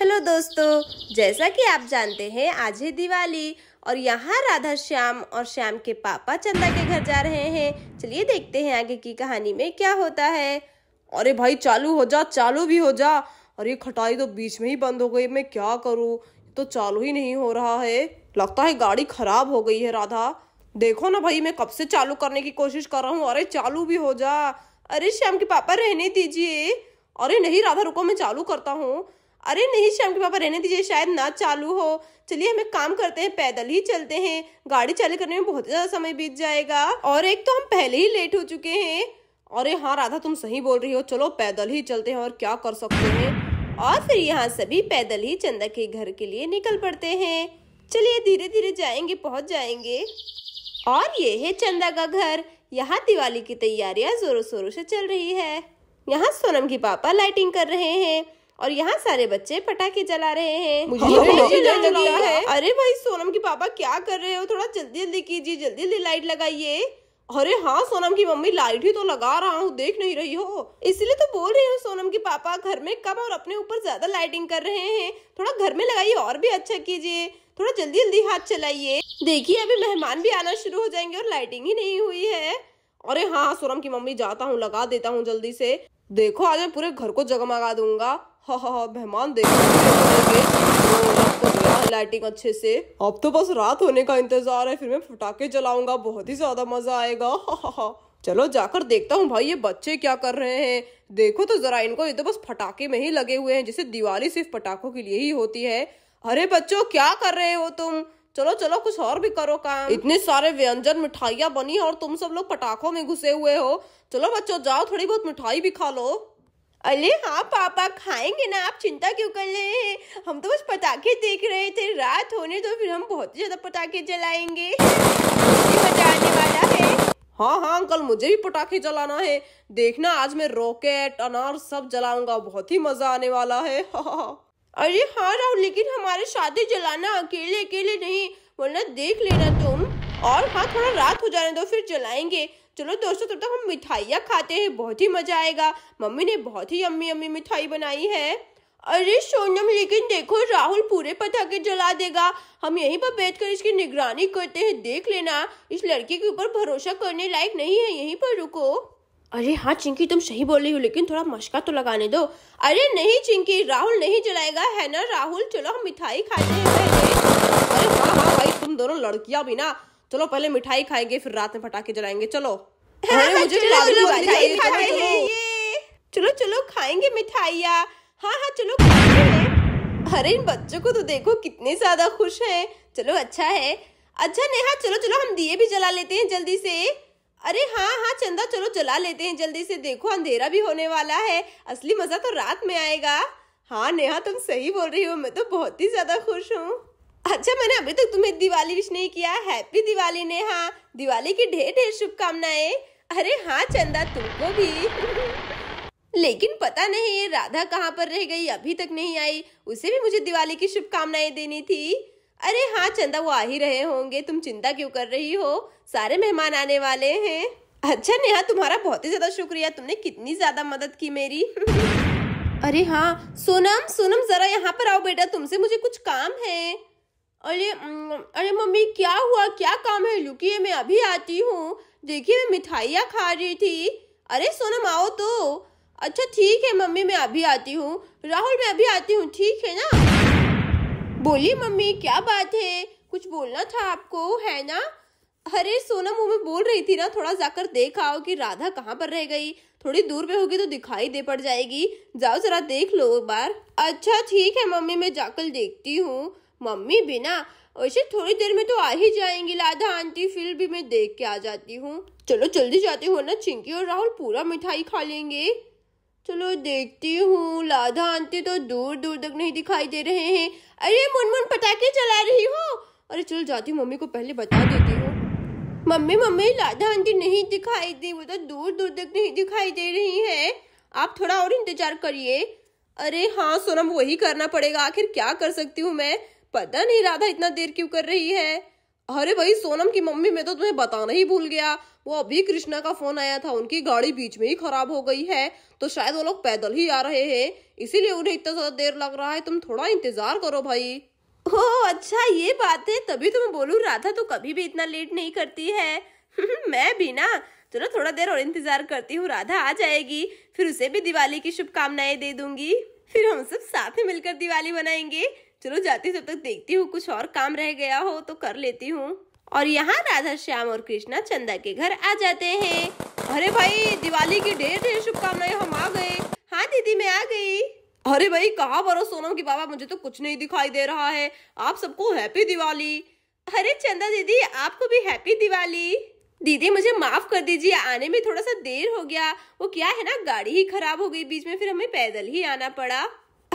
Hello दोस्तों जैसा कि आप जानते हैं आज है दिवाली और यहाँ राधा श्याम और श्याम के पापा चंदा के घर जा रहे हैं चलिए देखते हैं आगे की कहानी में क्या होता है अरे भाई चालू हो जा चालू भी हो जा और ये खटाई तो बीच में ही बंद हो गई मैं क्या करूँ तो चालू ही नहीं हो रहा है लगता है गाड़ी खराब हो गई है राधा देखो ना भाई मैं कब से चालू करने की कोशिश कर रहा हूँ अरे चालू भी हो जा अरे श्याम के पापा रहने दीजिए अरे नहीं राधा रुको मैं चालू करता हूँ अरे नहीं श्याम के पापा रहने दीजिए शायद ना चालू हो चलिए हम एक काम करते हैं पैदल ही चलते हैं गाड़ी चालू करने में बहुत ज़्यादा समय बीत जाएगा और एक तो हम पहले ही लेट हो चुके हैं अरे हाँ राधा तुम सही बोल रही हो चलो पैदल ही चलते हैं और क्या कर सकते हैं और फिर यहाँ सभी पैदल ही चंदा के घर के लिए निकल पड़ते हैं चलिए धीरे धीरे जाएंगे पहुंच जाएंगे और ये है चंदा का घर यहाँ दिवाली की तैयारियां जोरों शोरों से चल रही है यहाँ सोनम की पापा लाइटिंग कर रहे हैं और यहाँ सारे बच्चे पटाखे जला रहे हैं मुझे तो डर है अरे भाई सोनम की पापा क्या कर रहे हो थोड़ा जल्दी जल्दी कीजिए जल्दी जल्दी लाइट लगाइए अरे हाँ सोनम की मम्मी लाइट ही तो लगा रहा हूँ देख नहीं रही हो इसलिए तो बोल रही हूँ सोनम के पापा घर में कम और अपने ऊपर ज्यादा लाइटिंग कर रहे हैं थोड़ा घर में लगाइए और भी अच्छा कीजिए थोड़ा जल्दी जल्दी हाथ चलाइए देखिए अभी मेहमान भी आना शुरू हो जाएंगे और लाइटिंग ही नहीं हुई है अरे हाँ सोनम की मम्मी जाता हूँ लगा देता हूँ जल्दी से देखो आज मैं पूरे घर को जगमगा दूंगा हाँ हाँ हाँ मेहमान देख लाइटिंग अच्छे से अब तो बस रात होने का इंतजार है फिर मैं फटाके जलाऊंगा बहुत ही ज्यादा मजा आएगा हाँ हाँ हाँ चलो जाकर देखता हूँ भाई ये बच्चे क्या कर रहे हैं देखो तो जरा इनको ये तो बस फटाके में ही लगे हुए हैं जिसे दिवाली सिर्फ पटाखों के लिए ही होती है अरे बच्चों क्या कर रहे हो तुम चलो चलो कुछ और भी करो काम इतने सारे व्यंजन मिठाइयाँ बनी और तुम सब लोग पटाखों में घुसे हुए हो चलो बच्चों जाओ थोड़ी बहुत मिठाई भी खा लो अरे हाँ पापा खाएंगे ना आप चिंता क्यों कर रहे हैं हम तो बस पटाखे देख रहे थे रात होने तो फिर हम बहुत ज़्यादा पटाखे जलाएंगे हाँ हाँ अंकल मुझे भी पटाखे जलाना है देखना आज मैं रॉकेट अनार सब जलाऊंगा बहुत ही मजा आने वाला है अरे हाँ राहुल लेकिन हमारे शादी जलाना अकेले अकेले नहीं वरना देख लेना तुम और हाँ थोड़ा रात हो जाने दो फिर जलाएंगे चलो दोस्तों तब तक हम मिठाइयाँ खाते हैं बहुत ही मज़ा आएगा मम्मी ने बहुत ही अम्मी अम्मी मिठाई बनाई है अरे सोनम लेकिन देखो राहुल पूरे पटाखे जला देगा हम यहीं पर बैठकर इसकी निगरानी करते हैं देख लेना इस लड़के के ऊपर भरोसा करने लायक नहीं है यहीं पर रुको अरे हाँ चिंकी तुम सही बोल रही हो लेकिन थोड़ा मशका तो लगाने दो अरे नहीं चिंकी राहुल नहीं जलाएगा है ना राहुल चलो हम मिठाई खाते हैं अरे हाँ हाँ भाई तुम दोनों लड़कियां भी ना चलो पहले मिठाई खाएंगे फिर रात में पटाखे जलाएंगे चलो मुझे चलो, चलो, मिठाई खाएंगे चलो चलो खाएंगे मिठाइया हाँ हाँ चलो अरे इन बच्चों को तो देखो कितने ज्यादा खुश हैं चलो अच्छा है अच्छा नेहा चलो चलो हम दिए भी जला लेते हैं जल्दी से अरे हाँ हाँ चंदा चलो जला लेते हैं जल्दी से देखो अंधेरा भी होने वाला है असली मजा तो रात में आएगा हाँ नेहा तुम सही बोल रही हो मैं तो बहुत ही ज्यादा खुश हूँ अच्छा मैंने अभी तक तुम्हें दिवाली विश नहीं किया हैप्पी दिवाली ने हाँ दिवाली की ढेर ढेर शुभकामनाएं अरे हाँ चंदा तुमको भी लेकिन पता नहीं ये राधा कहाँ पर रह गई अभी तक नहीं आई उसे भी मुझे दिवाली की शुभकामनाएं देनी थी अरे हाँ चंदा वो आ ही रहे होंगे तुम चिंता क्यों कर रही हो सारे मेहमान आने वाले हैं अच्छा नेहा तुम्हारा बहुत ही ज्यादा शुक्रिया तुमने कितनी ज्यादा मदद की मेरी अरे हाँ सोनम सोनम जरा यहाँ पर आओ बेटा तुमसे मुझे कुछ काम है अरे अरे मम्मी क्या हुआ क्या काम है लुकिए मैं अभी आती हूँ देखिए मैं मिठाइयाँ खा रही थी अरे सोनम आओ तो अच्छा ठीक है मम्मी मैं अभी आती हूँ राहुल मैं अभी आती हूँ ठीक है ना बोली मम्मी क्या बात है कुछ बोलना था आपको है ना अरे सोनम वो मैं बोल रही थी ना थोड़ा जाकर देख आओ कि राधा कहाँ पर रह गई थोड़ी दूर पे होगी तो दिखाई दे पड़ जाएगी जाओ जरा देख लो एक बार अच्छा ठीक है मम्मी मैं जाकर देखती हूँ मम्मी बिना वैसे थोड़ी देर में तो आ ही जाएंगी लाधा आंटी फिर भी मैं देख के आ जाती हूँ चलो जल्दी जाते हो ना चिंकी और राहुल पूरा मिठाई खा लेंगे चलो देखती हूँ लाधा आंटी तो दूर दूर तक नहीं दिखाई दे रहे हैं अरे मुनमुन पटाखे चला रही हूँ अरे चलो जाती हूँ मम्मी को पहले बता देती हूँ मम्मी मम्मी लाधा आंटी नहीं दिखाई दी वो तो दूर दूर तक नहीं दिखाई दे रही है आप थोड़ा और इंतजार करिए अरे हाँ सोनम वही करना पड़ेगा आखिर क्या कर सकती हूँ मैं पता नहीं राधा इतना देर क्यों कर रही है अरे भाई सोनम की मम्मी मैं तो तुम्हें बताना ही भूल गया वो अभी कृष्णा का फोन आया था उनकी गाड़ी बीच में ही खराब हो गई है तो शायद वो लोग पैदल ही आ रहे हैं इसीलिए उन्हें इतना ज्यादा देर लग रहा है तुम थोड़ा इंतजार करो भाई ओ अच्छा ये बात है तभी तो मैं राधा तो कभी भी इतना लेट नहीं करती है मैं भी ना चलो तो थोड़ा देर और इंतजार करती हूँ राधा आ जाएगी फिर उसे भी दिवाली की शुभकामनाएं दे दूंगी फिर हम सब साथ ही मिलकर दिवाली मनाएंगे चलो जाती तब तक देखती हूँ कुछ और काम रह गया हो तो कर लेती हूँ और यहाँ राधा श्याम और कृष्णा चंदा के घर आ जाते हैं अरे भाई दिवाली की ढेर ढेर शुभकामनाएं हम आ गए हाँ दीदी मैं आ गई अरे भाई कहाँ भरो हो सोनम की बाबा मुझे तो कुछ नहीं दिखाई दे रहा है आप सबको हैप्पी दिवाली अरे चंदा दीदी आपको भी हैप्पी दिवाली दीदी मुझे माफ कर दीजिए आने में थोड़ा सा देर हो गया वो क्या है ना गाड़ी ही खराब हो गई बीच में फिर हमें पैदल ही आना पड़ा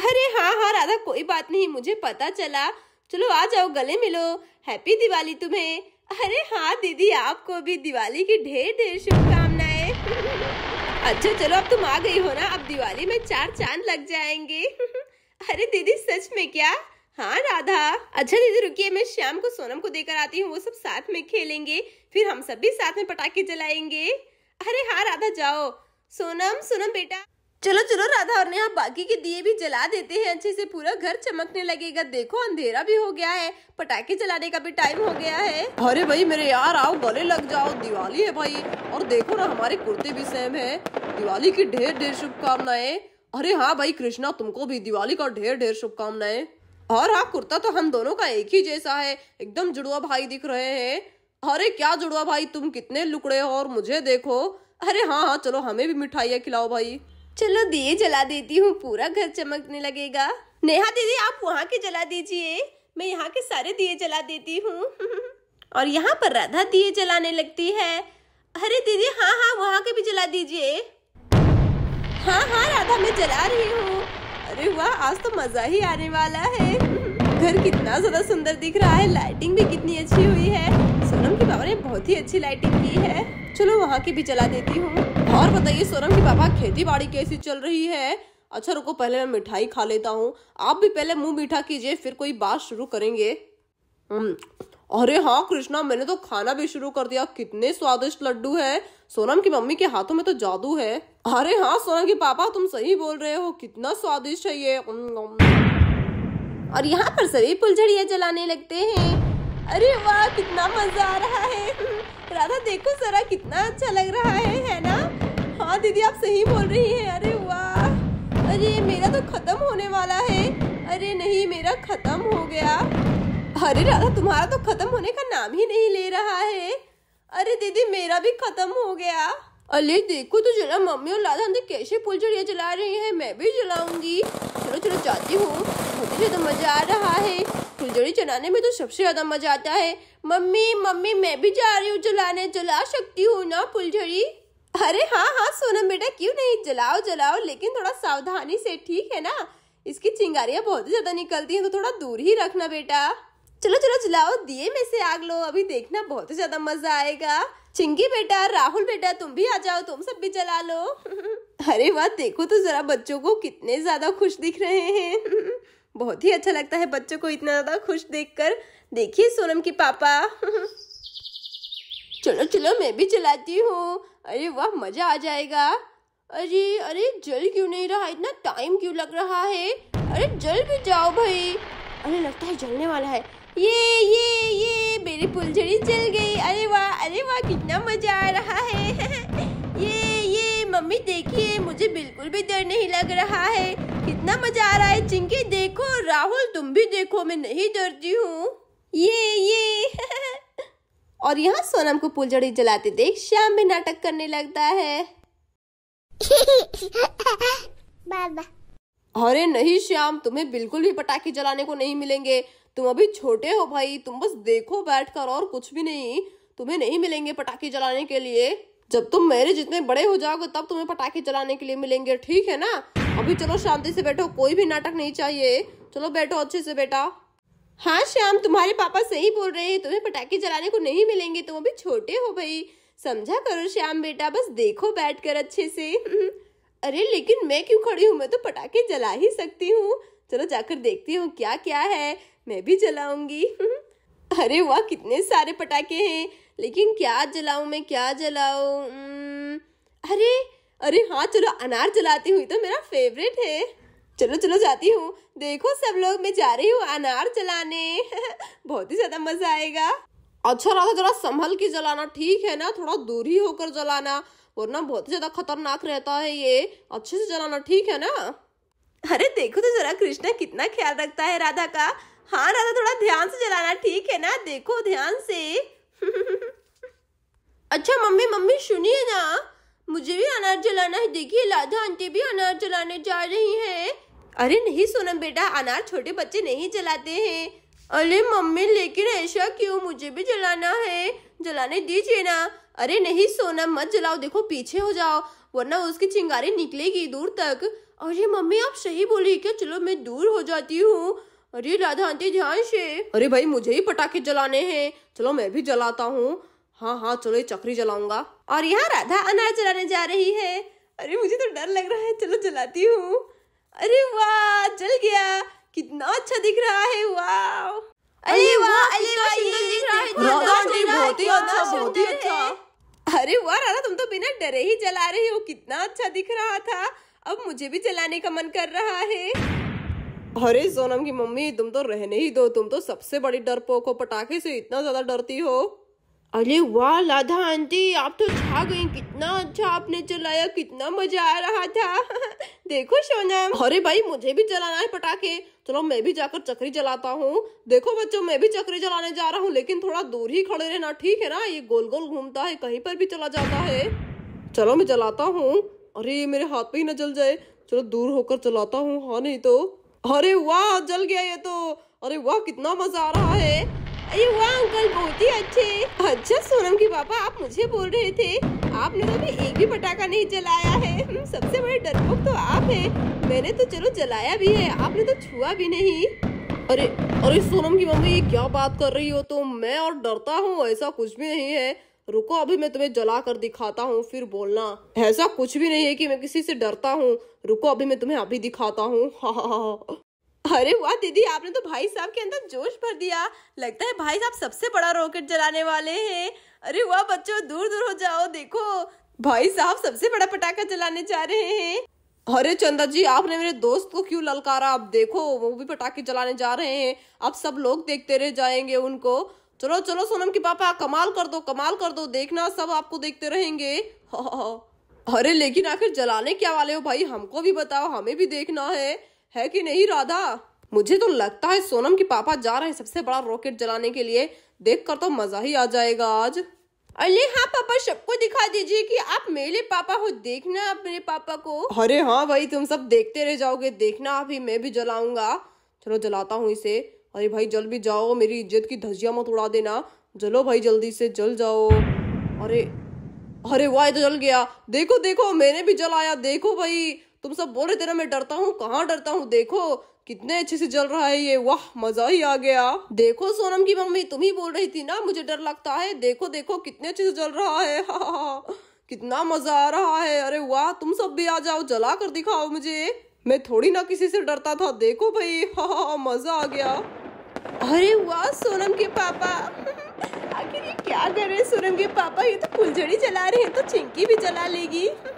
अरे हाँ हाँ राधा कोई बात नहीं मुझे पता चला चलो आ जाओ गले मिलो हैप्पी दिवाली तुम्हें अरे हाँ दीदी आपको भी दिवाली की ढेर ढेर शुभकामनाएं अच्छा चलो अब तुम आ गई हो ना अब दिवाली में चार चांद लग जाएंगे अरे दीदी सच में क्या हाँ राधा अच्छा दीदी रुकिए मैं शाम को सोनम को देकर आती हूँ वो सब साथ में खेलेंगे फिर हम सब भी साथ में पटाखे जलाएंगे अरे हाँ राधा जाओ सोनम सोनम बेटा चलो चलो राधा और नेहा बाकी के दिए भी जला देते हैं अच्छे से पूरा घर चमकने लगेगा देखो अंधेरा भी हो गया है पटाखे जलाने का भी टाइम हो गया है अरे भाई मेरे यार आओ गले लग जाओ दिवाली है भाई और देखो ना हमारे कुर्ते भी सेम है दिवाली की ढेर ढेर शुभकामनाएं अरे हाँ भाई कृष्णा तुमको भी दिवाली का ढेर ढेर शुभकामनाएं और हाँ कुर्ता तो हम दोनों का एक ही जैसा है एकदम जुड़वा भाई दिख रहे हैं अरे क्या जुड़वा भाई तुम कितने लुकड़े हो और मुझे देखो अरे हाँ हाँ चलो हमें भी मिठाइयाँ खिलाओ भाई चलो दिए जला देती हूँ पूरा घर चमकने लगेगा नेहा दीदी आप वहाँ के जला दीजिए मैं यहाँ के सारे दिए जला देती हूँ और यहाँ पर राधा दिए जलाने लगती है अरे दीदी हाँ हाँ वहाँ के भी जला दीजिए हाँ हाँ राधा मैं जला रही हूँ अरे वाह आज तो मजा ही आने वाला है घर कितना ज्यादा सुंदर दिख रहा है लाइटिंग भी कितनी अच्छी हुई है सोनम की बाबा ने बहुत ही अच्छी लाइटिंग की है चलो वहाँ की भी जला देती हूँ और बताइए सोनम की पापा खेती बाड़ी कैसी चल रही है अच्छा रुको पहले मैं मिठाई खा लेता हूँ आप भी पहले मुंह मीठा कीजिए फिर कोई बात शुरू करेंगे अरे हाँ कृष्णा मैंने तो खाना भी शुरू कर दिया कितने स्वादिष्ट लड्डू है सोनम की मम्मी के हाथों में तो जादू है अरे हाँ सोनम के पापा तुम सही बोल रहे हो कितना स्वादिष्ट है ये और यहाँ पर सभी फुलझड़िया जलाने लगते हैं अरे वाह कितना मजा आ रहा है राधा देखो सरा कितना अच्छा लग रहा है है ना हाँ दीदी आप सही बोल रही हैं अरे वाह अरे मेरा तो ख़त्म होने वाला है अरे नहीं मेरा ख़त्म हो गया अरे राधा तुम्हारा तो ख़त्म होने का नाम ही नहीं ले रहा है अरे दीदी मेरा भी ख़त्म हो गया अरे देखो तो जरा मम्मी और राधा अंदर कैसे फुलझड़िया जला रही हैं मैं भी जलाऊंगी चलो चलो जाती हूँ मुझे ज़्यादा मज़ा आ रहा है फुलझड़ी जलाने में तो सबसे ज़्यादा मज़ा आता है मम्मी मम्मी मैं भी जा रही हूँ जलाने जला सकती हूँ ना फुलझड़ी अरे हाँ हाँ सोनम बेटा क्यों नहीं जलाओ जलाओ लेकिन थोड़ा सावधानी से ठीक है ना इसकी चिंगारियाँ बहुत ज़्यादा निकलती हैं तो थोड़ा दूर ही रखना बेटा चलो चलो जलाओ दिए में से आग लो अभी देखना बहुत ही ज्यादा मजा आएगा चिंगी बेटा राहुल बेटा तुम भी आ जाओ तुम सब भी जला लो अरे वाह देखो तो जरा बच्चों को कितने ज्यादा खुश दिख रहे हैं बहुत ही अच्छा लगता है बच्चों को इतना ज्यादा खुश देखकर देखिए सोनम के पापा चलो चलो मैं भी चलाती हूँ अरे वाह मजा आ जाएगा अरे अरे जल क्यों नहीं रहा इतना टाइम क्यों लग रहा है अरे जल भी जाओ भाई अरे लगता है जलने वाला है ये ये ये मेरी फुलझड़ी जल गई अरे वाह अरे वाह कितना मजा आ रहा है ये ये मम्मी देखिए मुझे बिल्कुल भी डर नहीं लग रहा है कितना मजा आ रहा है चिंकी देखो राहुल तुम भी देखो मैं नहीं डरती हूँ ये ये और यहाँ सोनम को फुलझड़ी जलाते देख श्याम भी नाटक करने लगता है अरे नहीं श्याम तुम्हें बिल्कुल भी पटाखे जलाने को नहीं मिलेंगे तुम अभी छोटे हो भाई तुम बस देखो बैठकर और कुछ भी नहीं तुम्हें नहीं मिलेंगे पटाखे जलाने के लिए जब तुम मेरे जितने बड़े हो जाओगे तब तुम्हें पटाखे जलाने के लिए मिलेंगे ठीक है ना अभी चलो शांति से बैठो कोई भी नाटक नहीं चाहिए चलो बैठो अच्छे से बेटा हाँ श्याम तुम्हारे पापा सही बोल रहे हैं तुम्हें पटाखे जलाने को नहीं मिलेंगे तुम तो अभी छोटे हो भाई समझा करो श्याम बेटा बस देखो बैठ कर अच्छे से अरे लेकिन मैं क्यों खड़ी हूँ मैं तो पटाखे जला ही सकती हूँ चलो जाकर देखती हूँ क्या क्या है मैं भी जलाऊंगी अरे वाह कितने सारे पटाखे हैं लेकिन क्या जलाऊ मैं क्या जलाऊ अरे अरे हाँ चलो अनार जलाती हुई तो मेरा फेवरेट है चलो चलो जाती हूँ देखो सब लोग मैं जा रही हूँ अनार जलाने बहुत ही ज्यादा मजा आएगा अच्छा राधा जरा संभल के जलाना ठीक है ना थोड़ा दूर ही होकर जलाना वरना बहुत ज्यादा खतरनाक रहता है ये अच्छे से जलाना ठीक है ना अरे देखो तो जरा कृष्णा कितना ख्याल रखता है राधा का हाँ राधा थोड़ा ध्यान से जलाना ठीक है ना देखो ध्यान से अच्छा मम्मी मम्मी सुनिए ना मुझे भी अनार जलाना है देखिए लाधा आंटी भी अनार जलाने जा रही है अरे नहीं सोनम बेटा अनार छोटे बच्चे नहीं जलाते हैं अरे मम्मी लेकिन ऐसा क्यों मुझे भी जलाना है जलाने दीजिए ना अरे नहीं सोनम मत जलाओ देखो पीछे हो जाओ वरना उसकी चिंगारी निकलेगी दूर तक अरे मम्मी आप सही बोली क्या चलो मैं दूर हो जाती हूँ अरे राधा आंटी ध्यान से अरे भाई मुझे ही पटाखे जलाने हैं चलो मैं भी जलाता हूँ हाँ हाँ चलो ये चक्री जलाऊंगा और यहाँ राधा अनार जलाने जा रही है अरे मुझे तो डर लग रहा है चलो जलाती हूँ अरे वाह जल गया कितना अच्छा दिख रहा है वाह अरे वाह अच्छा, अच्छा। अरे वाह राधा अच्छा अच्छा राधा तुम तो बिना डरे ही जला रही हो कितना अच्छा दिख रहा था अब मुझे भी जलाने का मन कर रहा है अरे सोनम की मम्मी तुम तो रहने ही दो तुम तो सबसे बड़ी डरपोक हो पटाखे से इतना ज्यादा डरती हो अरे वाह लाधा आंटी आप तो छा गई कितना अच्छा आपने चलाया कितना मजा आ रहा था देखो सोनम अरे भाई मुझे भी चलाना है पटाखे चलो मैं भी जाकर चक्री चलाता हूँ देखो बच्चों मैं भी चक्री चलाने जा रहा हूँ लेकिन थोड़ा दूर ही खड़े रहना ठीक है ना ये गोल गोल घूमता है कहीं पर भी चला जाता है चलो मैं चलाता हूँ अरे ये मेरे हाथ पे ही ना जल जाए चलो दूर होकर चलाता हूँ हाँ नहीं तो अरे वाह जल गया ये तो अरे वाह कितना मजा आ रहा है अरे वाह अंकल बहुत ही अच्छे अच्छा सोनम के पापा आप मुझे बोल रहे थे आपने तो अभी एक भी पटाखा नहीं जलाया है सबसे बड़े डरपोक तो आप हैं मैंने तो चलो जलाया भी है आपने तो छुआ भी नहीं अरे अरे सोनम की मम्मी ये क्या बात कर रही हो तुम तो मैं और डरता हूँ ऐसा कुछ भी नहीं है रुको अभी मैं तुम्हें जला कर दिखाता हूँ फिर बोलना ऐसा कुछ भी नहीं है कि मैं किसी से डरता हूँ रुको अभी मैं तुम्हें अभी दिखाता हूँ अरे वाह दीदी आपने तो भाई साहब के अंदर जोश भर दिया लगता है भाई साहब सबसे बड़ा रॉकेट जलाने वाले हैं अरे वाह बच्चों दूर दूर हो जाओ देखो भाई साहब सबसे बड़ा पटाखा जलाने जा रहे हैं अरे चंदा जी आपने मेरे दोस्त को क्यों ललकारा आप देखो वो भी पटाखे जलाने जा रहे हैं आप सब लोग देखते रह जाएंगे उनको चलो चलो सोनम के पापा कमाल कर दो कमाल कर दो देखना सब आपको देखते रहेंगे अरे लेकिन आखिर जलाने क्या वाले हो भाई हमको भी बताओ हमें भी देखना है है कि नहीं राधा मुझे तो लगता है सोनम के पापा जा रहे हैं सबसे बड़ा रॉकेट जलाने के लिए देख कर तो मजा ही आ जाएगा आज अरे हाँ पापा सबको दिखा दीजिए कि आप मेरे पापा हो देखना आप मेरे पापा को अरे हाँ भाई तुम सब देखते रह जाओगे देखना आप ही मैं भी जलाऊंगा चलो जलाता हूँ इसे अरे भाई जल भी जाओ मेरी इज्जत की धजिया मत उड़ा देना जलो भाई जल्दी से जल जाओ अरे अरे वाह तो जल गया देखो देखो मैंने भी जलाया देखो भाई तुम सब बोल रहे थे ना मैं डरता हूँ कहाँ डरता हूँ देखो कितने अच्छे से जल रहा है ये वाह मजा ही आ गया देखो सोनम की मम्मी तुम ही बोल रही थी ना मुझे डर लगता है देखो देखो कितने अच्छे से जल रहा है हा, हा, हा। कितना मजा आ रहा है अरे वाह तुम सब भी आ जाओ जला कर दिखाओ मुझे मैं थोड़ी ना किसी से डरता था देखो भाई हा, हा, हा मजा आ गया अरे वाह सोनम के पापा आखिर ये क्या कर रहे सोनम के पापा ये तो फुलझड़ी जला रहे हैं तो चिंकी भी जला लेगी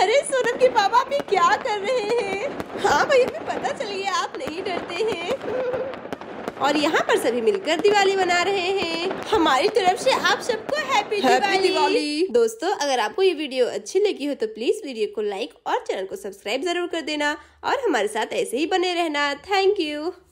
अरे सोनम के पापा आप क्या कर रहे हैं हाँ भाई हमें पता चल गया आप नहीं डरते हैं और यहाँ पर सभी मिलकर दिवाली मना रहे हैं हमारी तरफ से आप सबको हैप्पी दिवाली।, दिवाली दोस्तों अगर आपको ये वीडियो अच्छी लगी हो तो प्लीज वीडियो को लाइक और चैनल को सब्सक्राइब जरूर कर देना और हमारे साथ ऐसे ही बने रहना थैंक यू